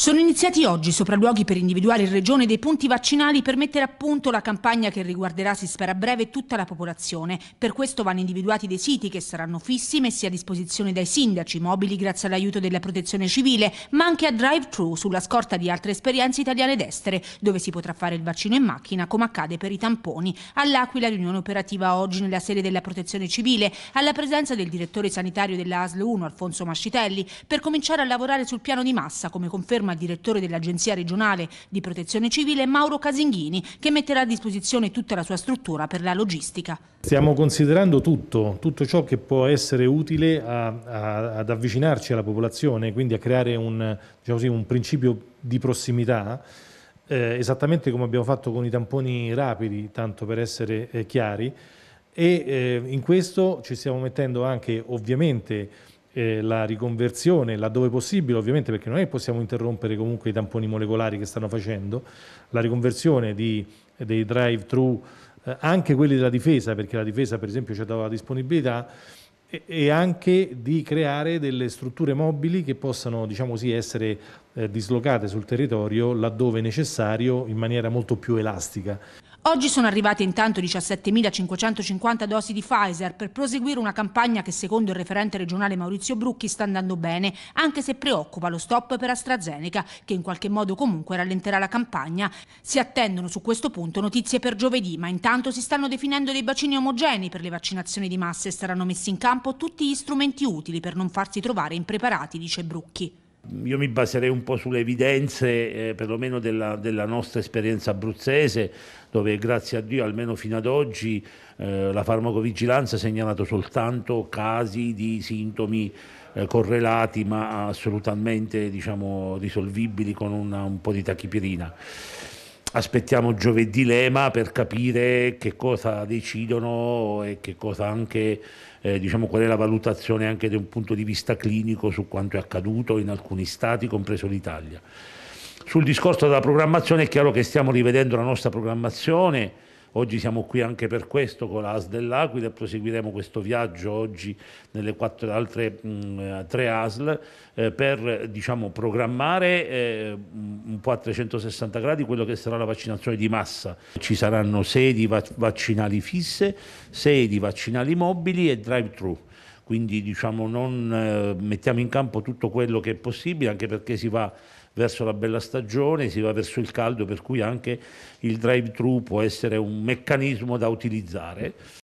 Sono iniziati oggi sopralluoghi per individuare in regione dei punti vaccinali per mettere a punto la campagna che riguarderà, si spera a breve, tutta la popolazione. Per questo vanno individuati dei siti che saranno fissi, messi a disposizione dai sindaci, mobili grazie all'aiuto della protezione civile, ma anche a drive-thru sulla scorta di altre esperienze italiane ed estere, dove si potrà fare il vaccino in macchina come accade per i tamponi. All'Aquila riunione operativa oggi nella sede della protezione civile, alla presenza del direttore sanitario della ASL 1, Alfonso Mascitelli, per cominciare a lavorare sul piano di massa, come conferma insieme al direttore dell'Agenzia regionale di protezione civile Mauro Casinghini, che metterà a disposizione tutta la sua struttura per la logistica. Stiamo considerando tutto, tutto ciò che può essere utile a, a, ad avvicinarci alla popolazione, quindi a creare un, diciamo così, un principio di prossimità. Eh, esattamente come abbiamo fatto con i tamponi rapidi, tanto per essere eh, chiari, e eh, in questo ci stiamo mettendo anche ovviamente eh, la riconversione laddove possibile ovviamente perché non è che possiamo interrompere comunque i tamponi molecolari che stanno facendo la riconversione di, dei drive thru eh, anche quelli della difesa perché la difesa per esempio ci ha dato la disponibilità e, e anche di creare delle strutture mobili che possano diciamo così, essere eh, dislocate sul territorio laddove necessario in maniera molto più elastica. Oggi sono arrivate intanto 17.550 dosi di Pfizer per proseguire una campagna che secondo il referente regionale Maurizio Brucchi sta andando bene, anche se preoccupa lo stop per AstraZeneca, che in qualche modo comunque rallenterà la campagna. Si attendono su questo punto notizie per giovedì, ma intanto si stanno definendo dei bacini omogenei per le vaccinazioni di massa e saranno messi in campo tutti gli strumenti utili per non farsi trovare impreparati, dice Brucchi. Io mi baserei un po' sulle evidenze, eh, perlomeno della, della, nostra esperienza abruzzese, dove grazie a Dio, almeno fino ad oggi, eh, la farmacovigilanza ha segnalato soltanto casi di sintomi eh, correlati, ma assolutamente diciamo, risolvibili con una, un po' di tachipirina aspettiamo giovedì Lema per capire che cosa decidono e che cosa anche, eh, diciamo, qual è la valutazione anche da un punto di vista clinico su quanto è accaduto in alcuni stati, compreso l'Italia. Sul discorso della programmazione è chiaro che stiamo rivedendo la nostra programmazione Oggi siamo qui anche per questo con l'As dell'Aquila e proseguiremo questo viaggio oggi nelle quattro altre mh, tre ASL eh, per diciamo, programmare eh, un po' a 360 gradi quello che sarà la vaccinazione di massa. Ci saranno sedi vac vaccinali fisse, sedi vaccinali mobili e drive-thru quindi diciamo, non, eh, mettiamo in campo tutto quello che è possibile anche perché si va verso la bella stagione, si va verso il caldo, per cui anche il drive-thru può essere un meccanismo da utilizzare.